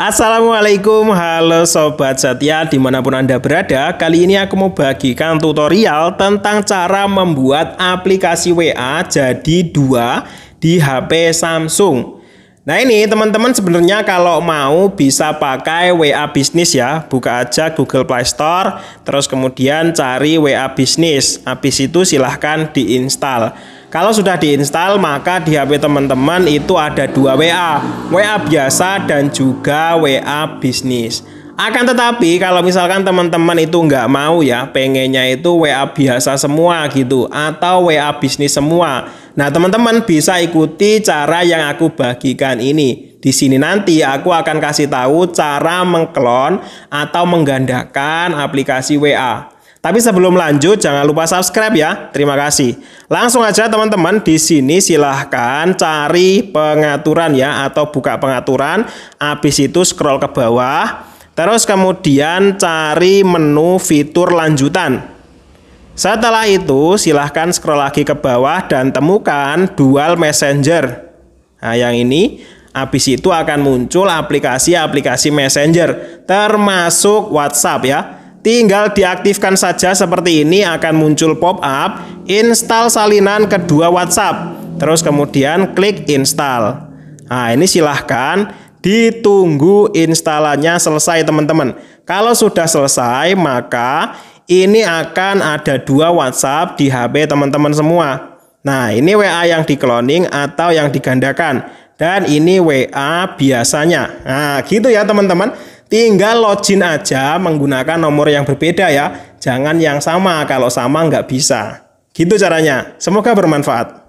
Assalamualaikum, halo Sobat setia dimanapun Anda berada Kali ini aku mau bagikan tutorial tentang cara membuat aplikasi WA jadi dua di HP Samsung Nah ini teman-teman sebenarnya kalau mau bisa pakai WA bisnis ya Buka aja Google Play Store Terus kemudian cari WA bisnis Habis itu silahkan diinstal kalau sudah diinstal maka di HP teman-teman itu ada dua WA, WA biasa dan juga WA bisnis. Akan tetapi kalau misalkan teman-teman itu nggak mau ya, pengennya itu WA biasa semua gitu atau WA bisnis semua. Nah teman-teman bisa ikuti cara yang aku bagikan ini. Di sini nanti aku akan kasih tahu cara mengklon atau menggandakan aplikasi WA. Tapi sebelum lanjut, jangan lupa subscribe ya. Terima kasih. Langsung aja teman-teman, di sini silahkan cari pengaturan ya, atau buka pengaturan. Habis itu scroll ke bawah, terus kemudian cari menu fitur lanjutan. Setelah itu, silahkan scroll lagi ke bawah dan temukan Dual Messenger. Nah, yang ini Habis itu akan muncul aplikasi-aplikasi messenger termasuk WhatsApp ya. Tinggal diaktifkan saja seperti ini akan muncul pop-up install salinan kedua WhatsApp. Terus kemudian klik install. Nah, ini silahkan ditunggu instalannya selesai teman-teman. Kalau sudah selesai maka ini akan ada dua WhatsApp di HP teman-teman semua. Nah, ini WA yang dikloning atau yang digandakan dan ini WA biasanya. Nah, gitu ya teman-teman. Tinggal login aja menggunakan nomor yang berbeda ya. Jangan yang sama, kalau sama nggak bisa. Gitu caranya. Semoga bermanfaat.